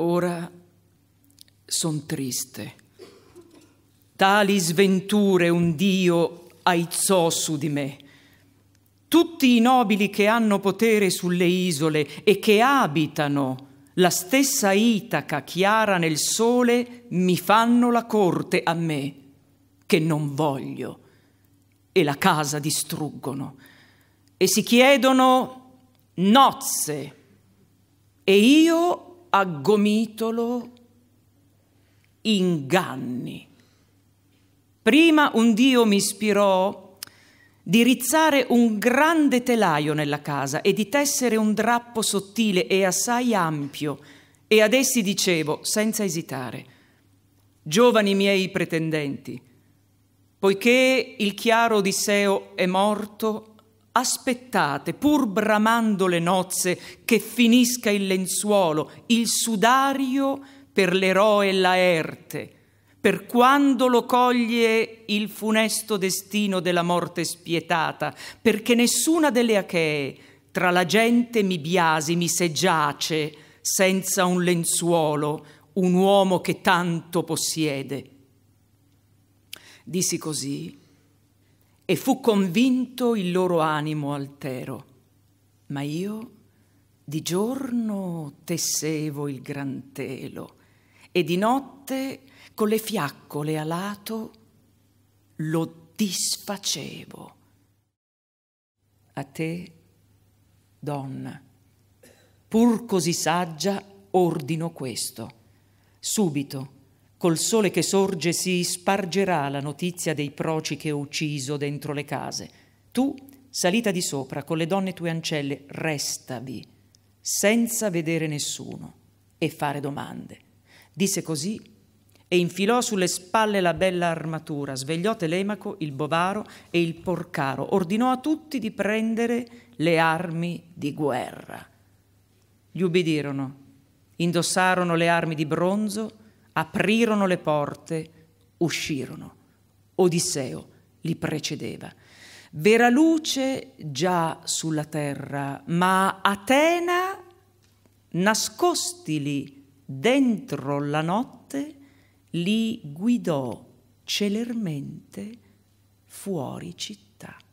Ora son triste. Tali sventure un Dio aizzò su di me. Tutti i nobili che hanno potere sulle isole e che abitano la stessa Itaca chiara nel sole mi fanno la corte a me, che non voglio, e la casa distruggono, e si chiedono nozze, e io a gomitolo inganni. Prima un Dio mi ispirò di rizzare un grande telaio nella casa e di tessere un drappo sottile e assai ampio, e ad essi dicevo, senza esitare, giovani miei pretendenti, poiché il chiaro Odisseo è morto, aspettate, pur bramando le nozze, che finisca il lenzuolo, il sudario per l'eroe Laerte, per quando lo coglie il funesto destino della morte spietata, perché nessuna delle Achee tra la gente mi biasimi se giace senza un lenzuolo un uomo che tanto possiede. Dissi così e fu convinto il loro animo altero. Ma io di giorno tessevo il gran telo e di notte con le fiaccole alato lo disfacevo. A te, donna, pur così saggia, ordino questo. Subito Col sole che sorge si spargerà la notizia dei proci che ho ucciso dentro le case. Tu, salita di sopra, con le donne tue ancelle, restavi, senza vedere nessuno e fare domande. Disse così e infilò sulle spalle la bella armatura, svegliò Telemaco, il bovaro e il porcaro, ordinò a tutti di prendere le armi di guerra. Gli ubbidirono, indossarono le armi di bronzo, aprirono le porte, uscirono. Odisseo li precedeva. Vera luce già sulla terra, ma Atena nascostili dentro la notte, li guidò celermente fuori città.